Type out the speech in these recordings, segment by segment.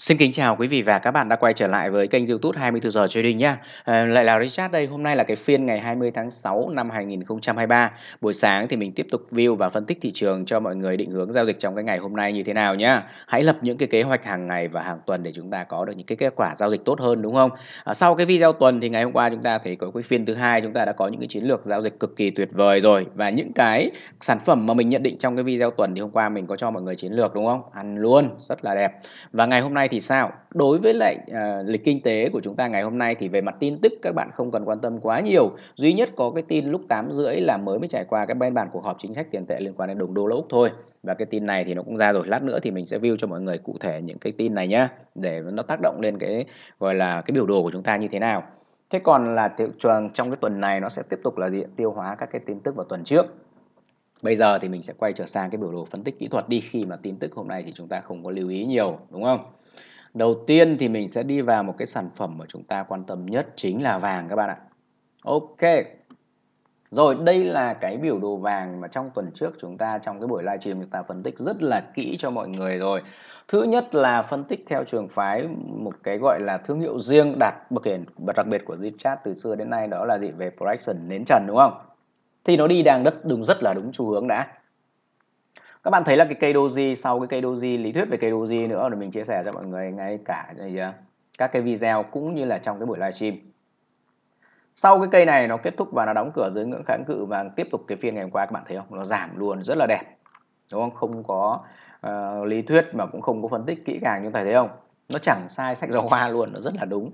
Xin kính chào quý vị và các bạn đã quay trở lại với kênh YouTube 24 giờ trading nhé. À, ờ, lại là Richard đây. Hôm nay là cái phiên ngày 20 tháng 6 năm 2023. Buổi sáng thì mình tiếp tục view và phân tích thị trường cho mọi người định hướng giao dịch trong cái ngày hôm nay như thế nào nhá. Hãy lập những cái kế hoạch hàng ngày và hàng tuần để chúng ta có được những cái kết quả giao dịch tốt hơn đúng không? À, sau cái video tuần thì ngày hôm qua chúng ta thấy có cái phiên thứ hai chúng ta đã có những cái chiến lược giao dịch cực kỳ tuyệt vời rồi và những cái sản phẩm mà mình nhận định trong cái video tuần thì hôm qua mình có cho mọi người chiến lược đúng không? Ăn luôn, rất là đẹp. Và ngày hôm nay thì sao đối với lại uh, lịch kinh tế của chúng ta ngày hôm nay thì về mặt tin tức các bạn không cần quan tâm quá nhiều duy nhất có cái tin lúc 8 rưỡi là mới mới trải qua cái bên bản cuộc họp chính sách tiền tệ liên quan đến đồng đô la úc thôi và cái tin này thì nó cũng ra rồi lát nữa thì mình sẽ view cho mọi người cụ thể những cái tin này nhá để nó tác động lên cái gọi là cái biểu đồ của chúng ta như thế nào thế còn là thị trường trong cái tuần này nó sẽ tiếp tục là diện tiêu hóa các cái tin tức vào tuần trước Bây giờ thì mình sẽ quay trở sang cái biểu đồ phân tích kỹ thuật đi khi mà tin tức hôm nay thì chúng ta không có lưu ý nhiều đúng không? Đầu tiên thì mình sẽ đi vào một cái sản phẩm mà chúng ta quan tâm nhất chính là vàng các bạn ạ. Ok. Rồi đây là cái biểu đồ vàng mà trong tuần trước chúng ta trong cái buổi livestream chúng ta phân tích rất là kỹ cho mọi người rồi. Thứ nhất là phân tích theo trường phái một cái gọi là thương hiệu riêng đạt bậc hiển đặc biệt của Zipchat từ xưa đến nay đó là gì về protection nến trần đúng không? Thì nó đi đang đất đúng rất là đúng xu hướng đã các bạn thấy là cái cây doji sau cái cây doji lý thuyết về cây doji nữa rồi mình chia sẻ cho mọi người ngay cả à, các cái video cũng như là trong cái buổi livestream sau cái cây này nó kết thúc và nó đóng cửa dưới ngưỡng kháng cự và tiếp tục cái phiên ngày hôm qua các bạn thấy không nó giảm luôn rất là đẹp đúng không không có uh, lý thuyết mà cũng không có phân tích kỹ càng chúng ta thấy không nó chẳng sai sách giáo khoa luôn nó rất là đúng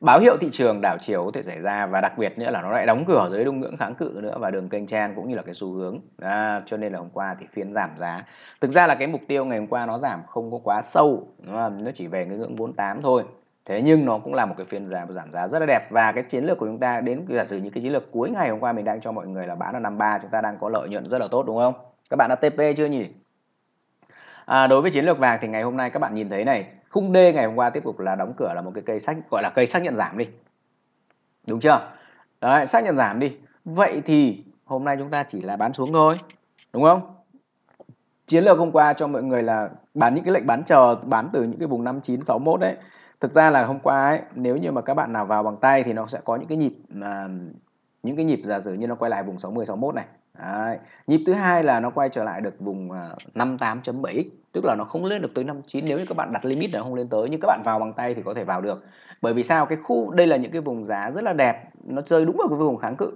báo hiệu thị trường đảo chiều có thể xảy ra và đặc biệt nữa là nó lại đóng cửa dưới đúng ngưỡng kháng cự nữa và đường kênh chen cũng như là cái xu hướng à, cho nên là hôm qua thì phiên giảm giá thực ra là cái mục tiêu ngày hôm qua nó giảm không có quá sâu nó chỉ về cái ngưỡng 48 thôi thế nhưng nó cũng là một cái phiên giảm giảm giá rất là đẹp và cái chiến lược của chúng ta đến giả sử như cái chiến lược cuối ngày hôm qua mình đang cho mọi người là bán là 53 chúng ta đang có lợi nhuận rất là tốt đúng không các bạn đã TP chưa nhỉ à, đối với chiến lược vàng thì ngày hôm nay các bạn nhìn thấy này khung D ngày hôm qua tiếp tục là đóng cửa là một cái cây sách gọi là cây xác nhận giảm đi đúng chưa đấy xác nhận giảm đi vậy thì hôm nay chúng ta chỉ là bán xuống thôi đúng không chiến lược hôm qua cho mọi người là bán những cái lệnh bán chờ bán từ những cái vùng 5961 đấy thực ra là hôm qua ấy nếu như mà các bạn nào vào bằng tay thì nó sẽ có những cái nhịp à, những cái nhịp giả sử như nó quay lại vùng 60 61 này Đấy. Nhịp thứ hai là nó quay trở lại được vùng 58.7x à, tức là nó không lên được tới 59 nếu như các bạn đặt limit là không lên tới nhưng các bạn vào bằng tay thì có thể vào được. Bởi vì sao? Cái khu đây là những cái vùng giá rất là đẹp, nó chơi đúng vào cái vùng kháng cự.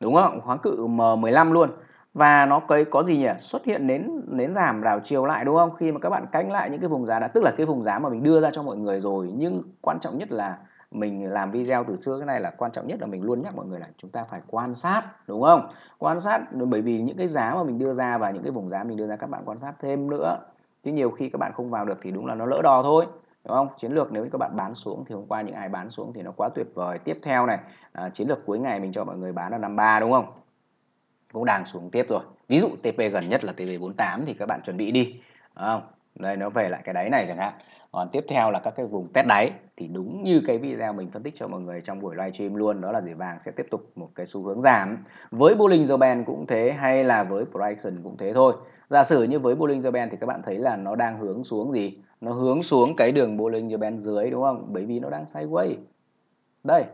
Đúng không? Kháng cự M15 luôn. Và nó cái có gì nhỉ? Xuất hiện nến nến giảm đảo chiều lại đúng không? Khi mà các bạn canh lại những cái vùng giá đã tức là cái vùng giá mà mình đưa ra cho mọi người rồi nhưng quan trọng nhất là mình làm video từ xưa cái này là quan trọng nhất là mình luôn nhắc mọi người là chúng ta phải quan sát đúng không quan sát bởi vì những cái giá mà mình đưa ra và những cái vùng giá mình đưa ra các bạn quan sát thêm nữa chứ nhiều khi các bạn không vào được thì đúng là nó lỡ đò thôi đúng không chiến lược nếu như các bạn bán xuống thì hôm qua những ai bán xuống thì nó quá tuyệt vời tiếp theo này à, chiến lược cuối ngày mình cho mọi người bán là năm ba đúng không cũng đang xuống tiếp rồi ví dụ tp gần nhất là tp 48 thì các bạn chuẩn bị đi đúng không đây nó về lại cái đáy này chẳng hạn còn tiếp theo là các cái vùng test đáy thì đúng như cái video mình phân tích cho mọi người trong buổi live stream luôn đó là gì vàng sẽ tiếp tục một cái xu hướng giảm với Bollinger Band cũng thế hay là với Price cũng thế thôi giả sử như với Bollinger Band thì các bạn thấy là nó đang hướng xuống gì nó hướng xuống cái đường Bollinger Band dưới đúng không bởi vì nó đang sideways đây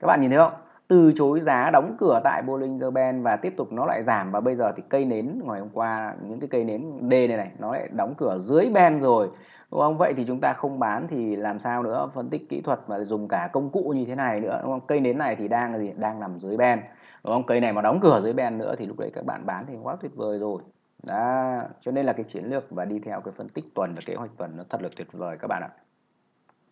các bạn nhìn thấy không từ chối giá đóng cửa tại Bollinger Band và tiếp tục nó lại giảm và bây giờ thì cây nến ngày hôm qua những cái cây nến D này này nó lại đóng cửa dưới band rồi đúng không vậy thì chúng ta không bán thì làm sao nữa phân tích kỹ thuật mà dùng cả công cụ như thế này nữa đúng không cây nến này thì đang gì đang nằm dưới ben đúng không cây này mà đóng cửa dưới ben nữa thì lúc đấy các bạn bán thì quá tuyệt vời rồi đó cho nên là cái chiến lược và đi theo cái phân tích tuần và kế hoạch tuần nó thật là tuyệt vời các bạn ạ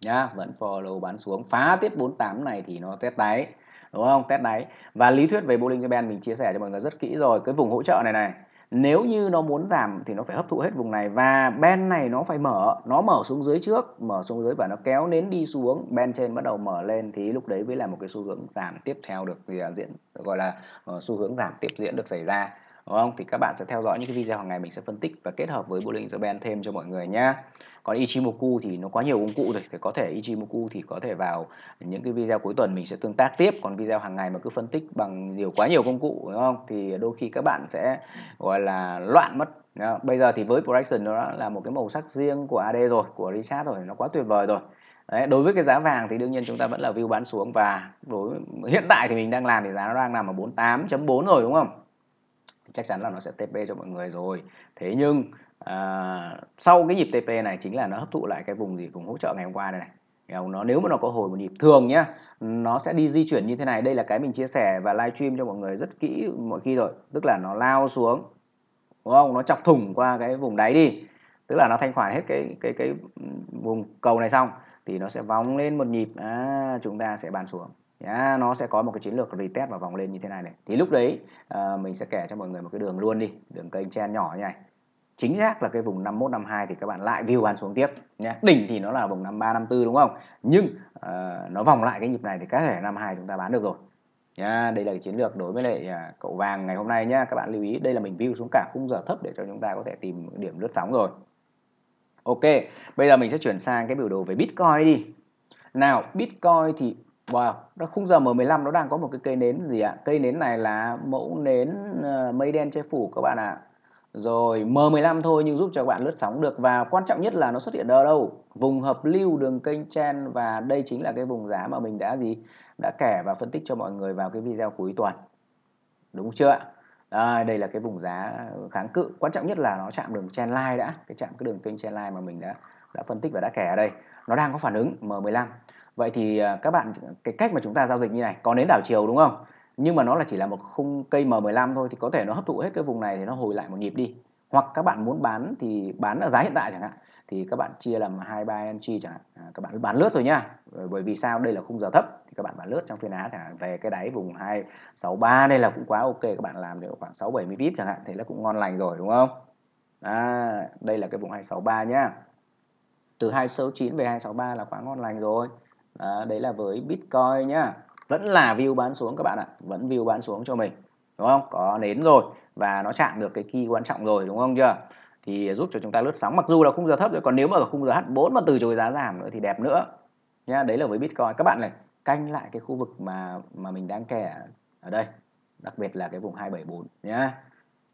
nhá vẫn follow bán xuống phá tiếp 48 này thì nó test đáy đúng không test đáy và lý thuyết về Bollinger ben mình chia sẻ cho mọi người rất kỹ rồi cái vùng hỗ trợ này này nếu như nó muốn giảm thì nó phải hấp thụ hết vùng này và band này nó phải mở nó mở xuống dưới trước mở xuống dưới và nó kéo nến đi xuống band trên bắt đầu mở lên thì lúc đấy mới là một cái xu hướng giảm tiếp theo được à, diễn gọi là ờ, xu hướng giảm tiếp diễn được xảy ra đúng không thì các bạn sẽ theo dõi những cái video hàng ngày mình sẽ phân tích và kết hợp với bowling the band thêm cho mọi người nhá còn Ichimoku thì nó quá nhiều công cụ rồi thì có thể Ichimoku thì có thể vào những cái video cuối tuần mình sẽ tương tác tiếp còn video hàng ngày mà cứ phân tích bằng nhiều quá nhiều công cụ đúng không thì đôi khi các bạn sẽ gọi là loạn mất bây giờ thì với projection nó là một cái màu sắc riêng của AD rồi của Richard rồi nó quá tuyệt vời rồi Đấy, đối với cái giá vàng thì đương nhiên chúng ta vẫn là view bán xuống và đối hiện tại thì mình đang làm thì giá nó đang nằm ở 48.4 rồi đúng không? chắc chắn là nó sẽ TP cho mọi người rồi. Thế nhưng à, sau cái nhịp TP này chính là nó hấp thụ lại cái vùng gì vùng hỗ trợ ngày hôm qua này này nó nếu mà nó có hồi một nhịp thường nhá nó sẽ đi di chuyển như thế này đây là cái mình chia sẻ và live stream cho mọi người rất kỹ mọi khi rồi tức là nó lao xuống đúng không nó chọc thủng qua cái vùng đáy đi tức là nó thanh khoản hết cái cái cái vùng cầu này xong thì nó sẽ vòng lên một nhịp à, chúng ta sẽ bàn xuống Yeah, nó sẽ có một cái chiến lược retest và vòng lên như thế này này thì lúc đấy à, mình sẽ kể cho mọi người một cái đường luôn đi đường kênh chen nhỏ như này chính xác là cái vùng 51 52 thì các bạn lại view bán xuống tiếp nhé đỉnh thì nó là vùng 53 54 đúng không nhưng uh, nó vòng lại cái nhịp này thì có thể 52 chúng ta bán được rồi nhá đây là cái chiến lược đối với lại à, cậu vàng ngày hôm nay nhá các bạn lưu ý đây là mình view xuống cả khung giờ thấp để cho chúng ta có thể tìm điểm lướt sóng rồi ok bây giờ mình sẽ chuyển sang cái biểu đồ về bitcoin đi nào bitcoin thì Wow, nó khung giờ M15 nó đang có một cái cây nến gì ạ? Cây nến này là mẫu nến uh, mây đen che phủ các bạn ạ. À rồi M15 thôi nhưng giúp cho bạn lướt sóng được và quan trọng nhất là nó xuất hiện ở đâu vùng hợp lưu đường kênh chen và đây chính là cái vùng giá mà mình đã gì đã kể và phân tích cho mọi người vào cái video cuối tuần đúng chưa ạ à, đây là cái vùng giá kháng cự quan trọng nhất là nó chạm đường chen line đã cái chạm cái đường kênh chen line mà mình đã đã phân tích và đã kể ở đây nó đang có phản ứng M15 vậy thì à, các bạn cái cách mà chúng ta giao dịch như này có nến đảo chiều đúng không nhưng mà nó là chỉ là một khung cây M15 thôi thì có thể nó hấp thụ hết cái vùng này thì nó hồi lại một nhịp đi hoặc các bạn muốn bán thì bán ở giá hiện tại chẳng hạn thì các bạn chia làm hai ba ng chẳng hạn à, các bạn bán lướt thôi nhá ờ, bởi vì sao đây là khung giờ thấp thì các bạn bán lướt trong phiên á chẳng hạn về cái đáy vùng 263 đây là cũng quá ok các bạn làm được khoảng 6 70 pip chẳng hạn thì nó cũng ngon lành rồi đúng không à, đây là cái vùng 263 nhá từ 269 về 263 là quá ngon lành rồi à, đấy là với Bitcoin nhá vẫn là view bán xuống các bạn ạ vẫn view bán xuống cho mình đúng không có nến rồi và nó chạm được cái key quan trọng rồi đúng không chưa thì giúp cho chúng ta lướt sóng mặc dù là khung giờ thấp rồi còn nếu mà ở khung giờ H4 mà từ chối giá giảm nữa thì đẹp nữa nhá đấy là với Bitcoin các bạn này canh lại cái khu vực mà mà mình đang kẻ ở đây đặc biệt là cái vùng 274 nhá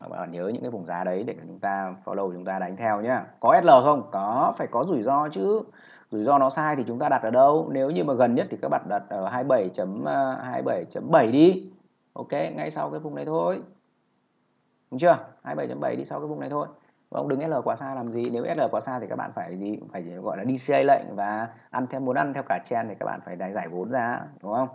các bạn nhớ những cái vùng giá đấy để chúng ta follow chúng ta đánh theo nhá có SL không có phải có rủi ro chứ rủi ro nó sai thì chúng ta đặt ở đâu nếu như mà gần nhất thì các bạn đặt ở 27.27.7 à, đi ok ngay sau cái vùng này thôi đúng chưa 27.7 đi sau cái vùng này thôi và ông đừng SL quá xa làm gì nếu SL quá xa thì các bạn phải gì phải gọi là DCA lệnh và ăn theo muốn ăn theo cả chen thì các bạn phải giải vốn ra đúng không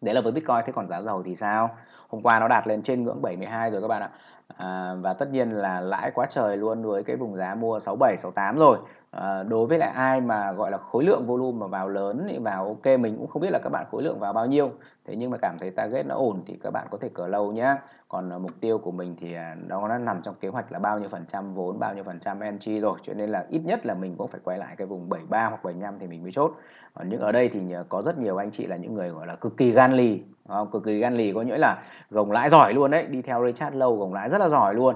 đấy là với bitcoin thế còn giá dầu thì sao hôm qua nó đạt lên trên ngưỡng 72 rồi các bạn ạ à, và tất nhiên là lãi quá trời luôn với cái vùng giá mua 67 68 rồi Ờ, đối với lại ai mà gọi là khối lượng volume mà vào lớn thì vào ok mình cũng không biết là các bạn khối lượng vào bao nhiêu thế nhưng mà cảm thấy target nó ổn thì các bạn có thể cờ lâu nhá còn ờ, mục tiêu của mình thì à, nó nó nằm trong kế hoạch là bao nhiêu phần trăm vốn bao nhiêu phần trăm entry rồi cho nên là ít nhất là mình cũng phải quay lại cái vùng 73 hoặc 75 thì mình mới chốt còn những ở đây thì có rất nhiều anh chị là những người gọi là cực kỳ gan lì không? cực kỳ gan lì có nghĩa là gồng lãi giỏi luôn đấy đi theo Richard lâu gồng lãi rất là giỏi luôn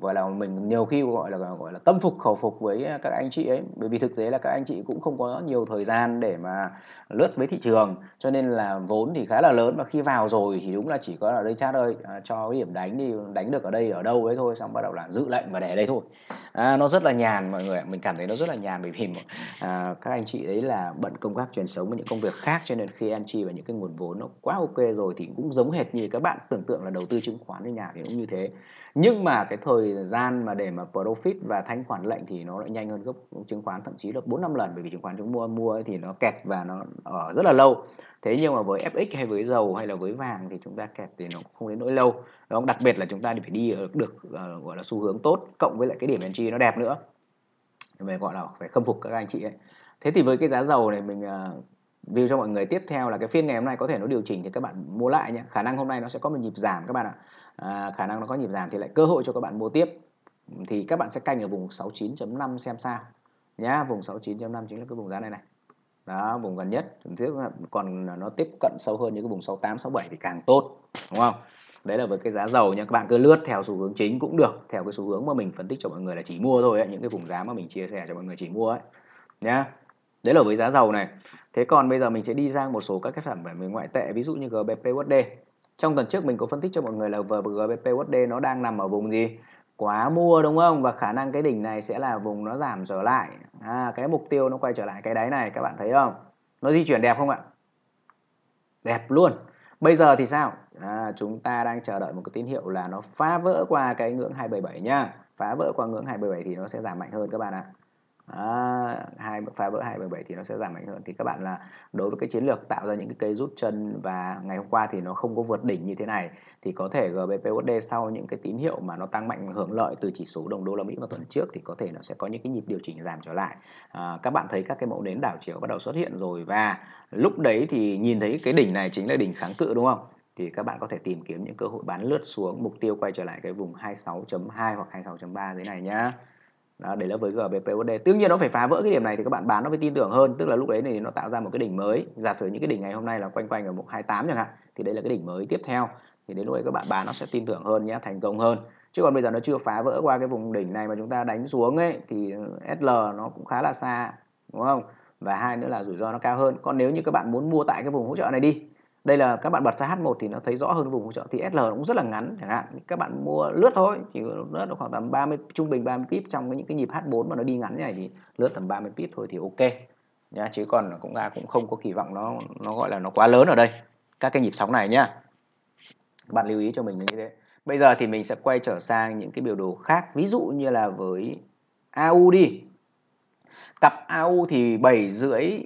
gọi là mình nhiều khi gọi là gọi là tâm phục khẩu phục với các anh chị ấy bởi vì thực tế là các anh chị cũng không có nhiều thời gian để mà lướt với thị trường cho nên là vốn thì khá là lớn và khi vào rồi thì đúng là chỉ có ở đây chat ơi à, cho cái điểm đánh đi đánh được ở đây ở đâu đấy thôi xong bắt đầu là giữ lệnh và để đây thôi à, nó rất là nhàn mọi người mình cảm thấy nó rất là nhàn bởi vì à, các anh chị đấy là bận công tác truyền sống với những công việc khác cho nên khi anh chị và những cái nguồn vốn nó quá ok rồi thì cũng giống hệt như các bạn tưởng tượng là đầu tư chứng khoán ở nhà thì cũng như thế nhưng mà cái thời gian mà để mà profit và thanh khoản lệnh thì nó lại nhanh hơn gấp chứng khoán thậm chí là 4 5 lần bởi vì chứng khoán chúng mua mua thì nó kẹt và nó ở rất là lâu. Thế nhưng mà với FX hay với dầu hay là với vàng thì chúng ta kẹt thì nó không đến nỗi lâu. Đó, đặc biệt là chúng ta phải đi được, được ờ, uh, gọi là xu hướng tốt cộng với lại cái điểm entry nó đẹp nữa. Về gọi là phải khâm phục các anh chị ấy. Thế thì với cái giá dầu này mình uh, view cho mọi người tiếp theo là cái phiên ngày hôm nay có thể nó điều chỉnh thì các bạn mua lại nhé khả năng hôm nay nó sẽ có một nhịp giảm các bạn ạ à, khả năng nó có nhịp giảm thì lại cơ hội cho các bạn mua tiếp thì các bạn sẽ canh ở vùng 69.5 xem sao nhá vùng 69.5 chính là cái vùng giá này này đó vùng gần nhất thứ còn nó tiếp cận sâu hơn những cái vùng 68 67 thì càng tốt đúng không đấy là với cái giá dầu nha các bạn cứ lướt theo xu hướng chính cũng được theo cái xu hướng mà mình phân tích cho mọi người là chỉ mua thôi ấy. những cái vùng giá mà mình chia sẻ cho mọi người chỉ mua ấy nhá đấy là với giá dầu này thế còn bây giờ mình sẽ đi sang một số các cái sản phẩm về ngoại tệ ví dụ như GBP USD trong tuần trước mình có phân tích cho mọi người là VGBP USD nó đang nằm ở vùng gì quá mua đúng không và khả năng cái đỉnh này sẽ là vùng nó giảm trở lại à, cái mục tiêu nó quay trở lại cái đáy này các bạn thấy không nó di chuyển đẹp không ạ đẹp luôn bây giờ thì sao à, chúng ta đang chờ đợi một cái tín hiệu là nó phá vỡ qua cái ngưỡng 277 nhá phá vỡ qua ngưỡng 277 thì nó sẽ giảm mạnh hơn các bạn ạ đó, hai pha bỡ hai bảy bảy thì nó sẽ giảm ảnh hưởng thì các bạn là đối với cái chiến lược tạo ra những cái cây rút chân và ngày hôm qua thì nó không có vượt đỉnh như thế này thì có thể GBPUSD sau những cái tín hiệu mà nó tăng mạnh hưởng lợi từ chỉ số đồng đô la Mỹ vào tuần trước thì có thể nó sẽ có những cái nhịp điều chỉnh giảm trở lại à, các bạn thấy các cái mẫu nến đảo chiều bắt đầu xuất hiện rồi và lúc đấy thì nhìn thấy cái đỉnh này chính là đỉnh kháng cự đúng không thì các bạn có thể tìm kiếm những cơ hội bán lướt xuống mục tiêu quay trở lại cái vùng 26.2 hoặc 26.3 dưới này nhá đó, đấy là với GBPUSD Tuy nhiên nó phải phá vỡ cái điểm này thì các bạn bán nó mới tin tưởng hơn tức là lúc đấy thì nó tạo ra một cái đỉnh mới giả sử những cái đỉnh ngày hôm nay là quanh quanh ở 128 chẳng hạn thì đây là cái đỉnh mới tiếp theo thì đến lúc đấy các bạn bán nó sẽ tin tưởng hơn nhé thành công hơn chứ còn bây giờ nó chưa phá vỡ qua cái vùng đỉnh này mà chúng ta đánh xuống ấy thì ừ, SL nó cũng khá là xa đúng không và hai nữa là rủi ro nó cao hơn còn nếu như các bạn muốn mua tại cái vùng hỗ trợ này đi đây là các bạn bật ra H1 thì nó thấy rõ hơn vùng hỗ trợ thì SL cũng rất là ngắn chẳng hạn các bạn mua lướt thôi chỉ lướt được khoảng tầm 30 trung bình 30 pip trong những cái nhịp H4 mà nó đi ngắn như này thì lướt tầm 30 pip thôi thì ok nhá chứ còn cũng ra cũng không có kỳ vọng nó nó gọi là nó quá lớn ở đây các cái nhịp sóng này nhá bạn lưu ý cho mình như thế bây giờ thì mình sẽ quay trở sang những cái biểu đồ khác ví dụ như là với AU đi cặp AU thì 7 rưỡi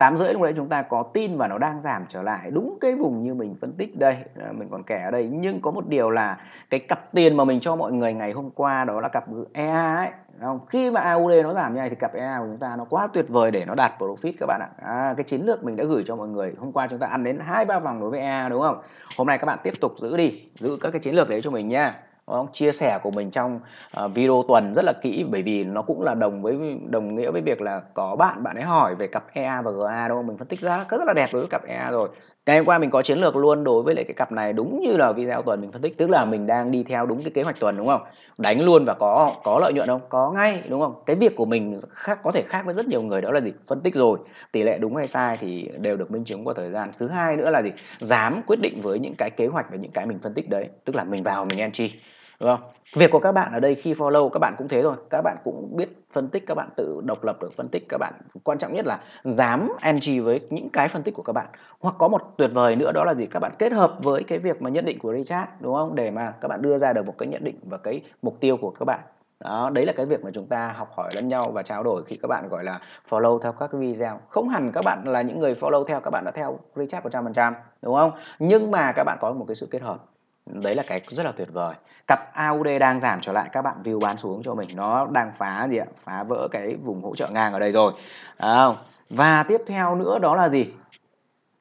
tám rưỡi lúc đấy chúng ta có tin và nó đang giảm trở lại đúng cái vùng như mình phân tích đây à, mình còn kể ở đây nhưng có một điều là cái cặp tiền mà mình cho mọi người ngày hôm qua đó là cặp EA ấy không? khi mà AUD nó giảm như này thì cặp EA của chúng ta nó quá tuyệt vời để nó đạt profit các bạn ạ à, cái chiến lược mình đã gửi cho mọi người hôm qua chúng ta ăn đến hai ba vòng đối với EA đúng không hôm nay các bạn tiếp tục giữ đi giữ các cái chiến lược đấy cho mình nha ông chia sẻ của mình trong ờ, video tuần rất là kỹ bởi vì nó cũng là đồng với đồng nghĩa với việc là có bạn bạn ấy hỏi về cặp EA và GA đâu mình phân tích ra rất là đẹp đối với cặp EA rồi ngày hôm qua mình có chiến lược luôn đối với lại cái cặp này đúng như là video tuần mình phân tích tức là mình đang đi theo đúng cái kế hoạch tuần đúng không đánh luôn và có có lợi nhuận không có ngay đúng không cái việc của mình khác có thể khác với rất nhiều người đó là gì phân tích rồi tỷ lệ đúng hay sai thì đều được minh chứng qua thời gian thứ hai nữa là gì dám quyết định với những cái kế hoạch và những cái mình phân tích đấy tức là mình vào mình entry đúng không việc của các bạn ở đây khi follow các bạn cũng thế rồi các bạn cũng biết phân tích các bạn tự độc lập được phân tích các bạn quan trọng nhất là dám entry với những cái phân tích của các bạn hoặc có một tuyệt vời nữa đó là gì các bạn kết hợp với cái việc mà nhận định của Richard đúng không để mà các bạn đưa ra được một cái nhận định và cái mục tiêu của các bạn đó đấy là cái việc mà chúng ta học hỏi lẫn nhau và trao đổi khi các bạn gọi là follow theo các video không hẳn các bạn là những người follow theo các bạn đã theo Richard 100% đúng không nhưng mà các bạn có một cái sự kết hợp đấy là cái rất là tuyệt vời cặp AUD đang giảm trở lại các bạn view bán xuống cho mình nó đang phá gì ạ phá vỡ cái vùng hỗ trợ ngang ở đây rồi à, và tiếp theo nữa đó là gì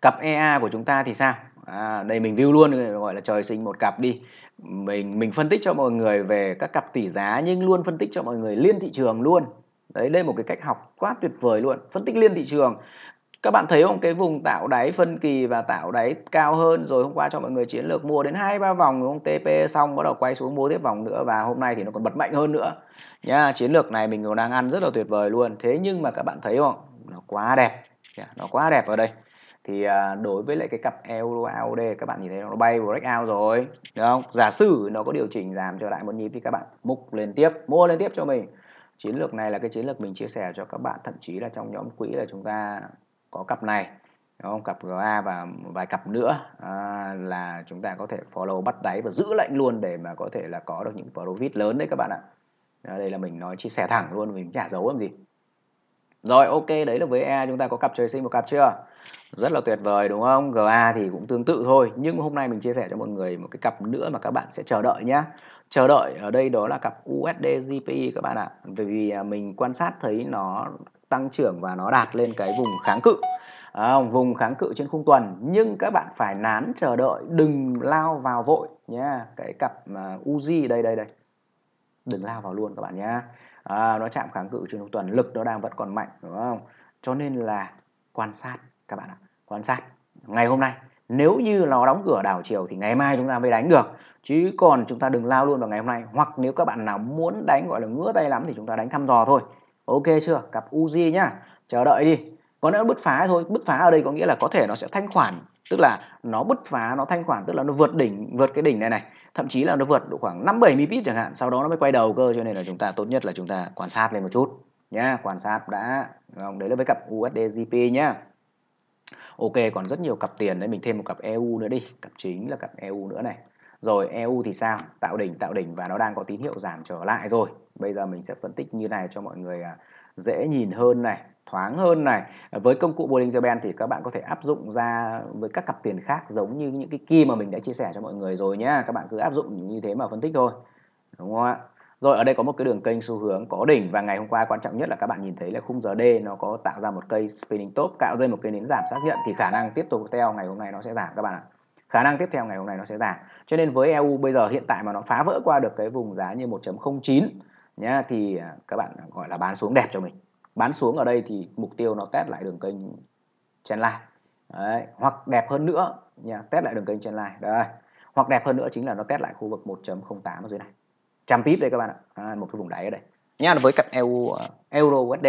cặp EA của chúng ta thì sao à, đây mình view luôn gọi là trời sinh một cặp đi mình mình phân tích cho mọi người về các cặp tỷ giá nhưng luôn phân tích cho mọi người liên thị trường luôn đấy đây một cái cách học quá tuyệt vời luôn phân tích liên thị trường các bạn thấy không cái vùng tạo đáy phân kỳ và tạo đáy cao hơn rồi hôm qua cho mọi người chiến lược mua đến hai ba vòng ông TP xong bắt đầu quay xuống mua tiếp vòng nữa và hôm nay thì nó còn bật mạnh hơn nữa nhá chiến lược này mình còn đang ăn rất là tuyệt vời luôn thế nhưng mà các bạn thấy không nó quá đẹp nó quá đẹp ở đây thì à, đối với lại cái cặp euro AUD các bạn nhìn thấy nó bay breakout rồi đúng không giả sử nó có điều chỉnh giảm trở lại một nhịp thì các bạn mục lên tiếp mua lên tiếp cho mình chiến lược này là cái chiến lược mình chia sẻ cho các bạn thậm chí là trong nhóm quỹ là chúng ta có cặp này đúng không cặp GA và vài cặp nữa à, là chúng ta có thể follow bắt đáy và giữ lệnh luôn để mà có thể là có được những profit lớn đấy các bạn ạ à, đây là mình nói chia sẻ thẳng luôn mình chả giấu làm gì rồi ok đấy là với E chúng ta có cặp trời sinh một cặp chưa rất là tuyệt vời đúng không GA thì cũng tương tự thôi nhưng hôm nay mình chia sẻ cho mọi người một cái cặp nữa mà các bạn sẽ chờ đợi nhá chờ đợi ở đây đó là cặp USD GPY các bạn ạ bởi vì à, mình quan sát thấy nó tăng trưởng và nó đạt lên cái vùng kháng cự à, vùng kháng cự trên khung tuần nhưng các bạn phải nán chờ đợi đừng lao vào vội nhé cái cặp uh, à, Uzi đây đây đây đừng lao vào luôn các bạn nhé à, nó chạm kháng cự trên khung tuần lực nó đang vẫn còn mạnh đúng không cho nên là quan sát các bạn ạ quan sát ngày hôm nay nếu như nó đóng cửa đảo chiều thì ngày mai chúng ta mới đánh được chứ còn chúng ta đừng lao luôn vào ngày hôm nay hoặc nếu các bạn nào muốn đánh gọi là ngứa tay lắm thì chúng ta đánh thăm dò thôi ok chưa cặp uzi nhá chờ đợi đi có nữa bứt phá thôi bứt phá ở đây có nghĩa là có thể nó sẽ thanh khoản tức là nó bứt phá nó thanh khoản tức là nó vượt đỉnh vượt cái đỉnh này này thậm chí là nó vượt độ khoảng năm bảy mươi pip chẳng hạn sau đó nó mới quay đầu cơ cho nên là chúng ta tốt nhất là chúng ta quan sát lên một chút nhá quan sát đã không? đấy là với cặp USDGP nhá ok còn rất nhiều cặp tiền đấy mình thêm một cặp EU nữa đi cặp chính là cặp EU nữa này rồi EU thì sao tạo đỉnh tạo đỉnh và nó đang có tín hiệu giảm trở lại rồi bây giờ mình sẽ phân tích như này cho mọi người à, dễ nhìn hơn này thoáng hơn này với công cụ Bollinger Band thì các bạn có thể áp dụng ra với các cặp tiền khác giống như những cái kia mà mình đã chia sẻ cho mọi người rồi nhé. các bạn cứ áp dụng như thế mà phân tích thôi đúng không ạ rồi ở đây có một cái đường kênh xu hướng có đỉnh và ngày hôm qua quan trọng nhất là các bạn nhìn thấy là khung giờ D nó có tạo ra một cây spinning top cạo dây một cây nến giảm xác nhận thì khả năng tiếp tục theo ngày hôm nay nó sẽ giảm các bạn ạ khả năng tiếp theo ngày hôm nay nó sẽ giảm cho nên với EU bây giờ hiện tại mà nó phá vỡ qua được cái vùng giá như 1.09 nhá thì à, các bạn gọi là bán xuống đẹp cho mình bán xuống ở đây thì mục tiêu nó test lại đường kênh trendline Đấy. hoặc đẹp hơn nữa nha test lại đường kênh trendline đây hoặc đẹp hơn nữa chính là nó test lại khu vực 1.08 ở dưới này trăm pip đây các bạn ạ à, một cái vùng đáy ở đây nha với cặp EU à, euro USD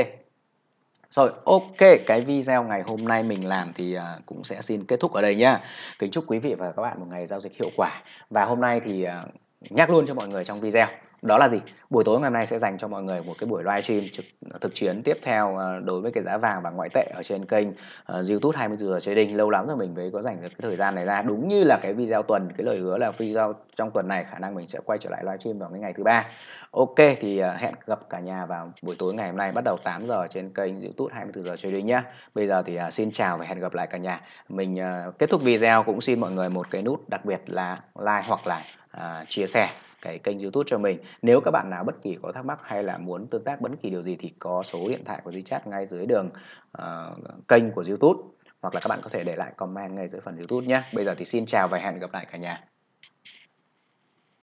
rồi ok, cái video ngày hôm nay mình làm thì à, cũng sẽ xin kết thúc ở đây nhá. Kính chúc quý vị và các bạn một ngày giao dịch hiệu quả. Và hôm nay thì à, nhắc luôn cho mọi người trong video đó là gì buổi tối ngày hôm nay sẽ dành cho mọi người một cái buổi livestream trực thực chiến tiếp theo ờ, đối với cái giá vàng và ngoại tệ ở trên kênh uh, YouTube 24 giờ trading lâu lắm rồi mình mới có dành được cái thời gian này ra đúng như là cái video tuần cái lời hứa là video trong tuần này khả năng mình sẽ quay trở lại livestream vào cái ngày thứ ba ok thì uh, hẹn gặp cả nhà vào buổi tối ngày hôm nay bắt đầu 8 giờ trên kênh YouTube 24 giờ trading nhé bây giờ thì uh, xin chào và hẹn gặp lại cả nhà mình uh, kết thúc video cũng xin mọi người một cái nút đặc biệt là like hoặc là uh, chia sẻ cái kênh youtube cho mình nếu các bạn nào bất kỳ có thắc mắc hay là muốn tương tác bất kỳ điều gì thì có số điện thoại của chat ngay dưới đường uh, kênh của youtube hoặc là các bạn có thể để lại comment ngay dưới phần youtube nhé bây giờ thì xin chào và hẹn gặp lại cả nhà